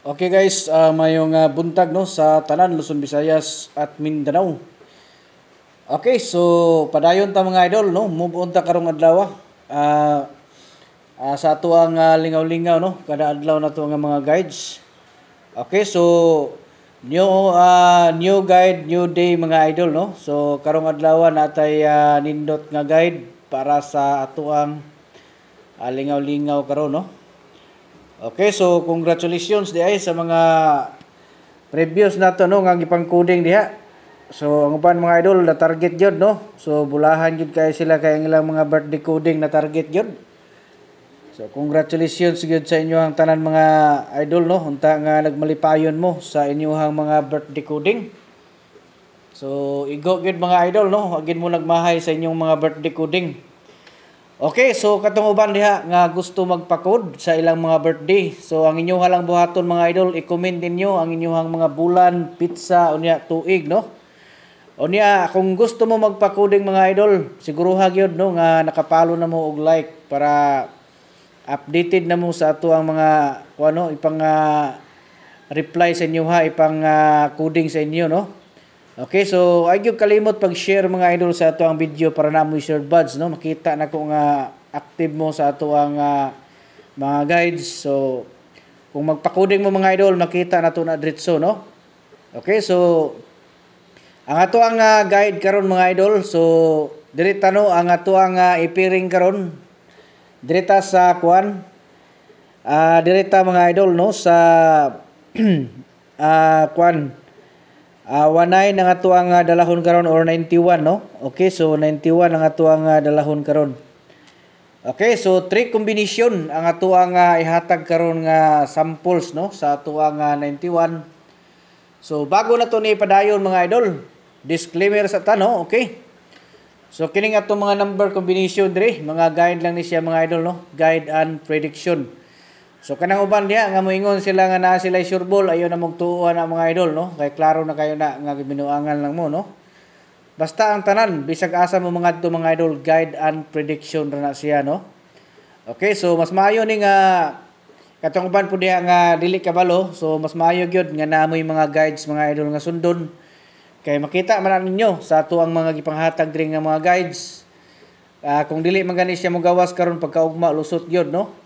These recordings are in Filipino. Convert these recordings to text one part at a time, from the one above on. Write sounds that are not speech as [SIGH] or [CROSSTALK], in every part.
Okay guys, uh, mayong uh, buntag no sa tanan Luzon, Visayas at Mindanao. Okay, so padayon ta mga idol no, move on ta karong adlaw. Uh, uh, sa ato ang uh, lingaw-lingaw no, kada adlaw na to nga mga guides. Okay, so new uh, new guide, new day mga idol no. So karong adlaw natay uh, nindot nga guide para sa ato ang uh, lingaw-lingaw karon no. Okay, so congratulations di ay sa mga previous nato no nga gipangkuding diha. So ang uban mga idol na target jud no. So bulahan jud kay sila kay ang ilang mga birthday coding na target jud. So congratulations gyud sa inyo ang tanan mga idol no unta nga nagmalipayon mo sa inyong mga birthday coding. So igo gyud mga idol no, agin mo nagmahay sa inyong mga birthday coding. Okay, so katong uban diha nga gusto magpakod sa ilang mga birthday. So ang inyo halang buhaton mga idol, i-comment ninyo ang inyohang mga bulan, pizza, unya tuig, no? Unya, kung gusto mo magpakoding mga idol, siguro gyud no nga nakapalo na mo og like para updated na mo sa ato ang mga kuno ano, ipang uh, reply sa inyo ha, ipang uh, coding sa inyo, no? Okay, so ay yung kalimot pag-share mga idol sa ato ang video para na mo share buds, no? Makita na kung uh, active mo sa ato ang uh, mga guides. So, kung magpakuding mo mga idol, makita na to na diretso, no? Okay, so ang ato ang uh, guide karon mga idol. So, diri no, ang ato ang uh, ah, ipiring karon direta sa kuan uh, direta mga idol no sa uh, [CLEARS THROAT] kuan Uh, wanay na nga to ang uh, dalahon karon or 91 no? Okay, so 91 ang ato ang uh, dalahon karon. Okay, so three combination ang ato ang uh, ihatag karon nga uh, samples no sa ato ang uh, 91. So bago na to ni padayon mga idol, disclaimer sa tano, okay? So kining ato mga number combination diri, mga guide lang ni siya mga idol no, guide and prediction. So kanang uban dia nga moingon sila nga naa sila sureball ayo na magtuoan ang mga idol no. Kay klaro na kayo na nga gibinuangan lang mo no. Basta ang tanan bisag asa mo mga to mga idol guide and prediction ra na siya no. Okay, so mas maayo ni nga katong uban pud dia nga dili kabalo. So mas maayo gyud nga naamoy mga guides mga idol nga sundon. Kay makita man ninyo sa ato ang mga gipanghatag diri nga mga guides. Uh, kung dili man gani siya mogawas karon pagkaugma lusot gyud no.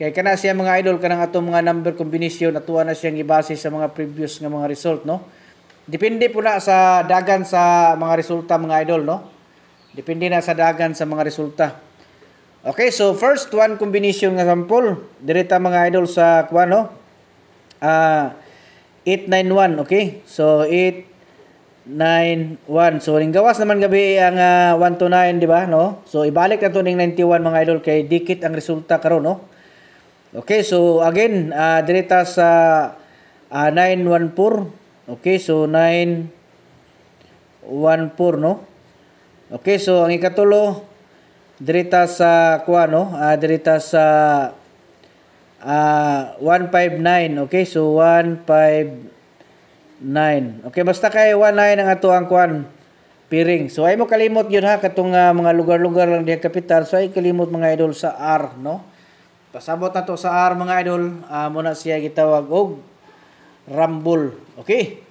Kaya kana siya mga idol kanang atong mga number combination natuwa na siyang ibase sa mga previous nga mga result no. Depende po na sa dagan sa mga resulta mga idol no. Depende na sa dagan sa mga resulta. Okay, so first one combination nga sample direta mga idol sa kuan no. Ah uh, 891 okay. So 891. So, ning gawas naman gabi ang uh, ah, 1 di ba, no? So, ibalik na to ning 91, mga idol, kay dikit ang resulta karon no? Okay, so again, uh, direta sa uh, 914. Okay, so 914, no? Okay, so ang ikatulo, direta sa kuha, no? Uh, ah, direta sa uh, ah, 159. Okay, so 159. Okay, basta kay 19 ang ato ang kuha piring. So ay mo kalimot yun ha katong uh, mga lugar-lugar lang diya kapital. So ay kalimot mga idol sa R, no? Pasabot na to sa R mga idol. Uh, muna siya gitawag og Rambol. Okay?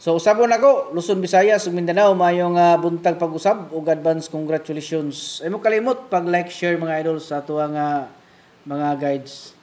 So usapon ako, Luzon, Visayas, ug Mindanao mayong uh, buntag pag-usab ug advance congratulations. Ay mo kalimot pag like share mga idol sa tuwang uh, mga guides.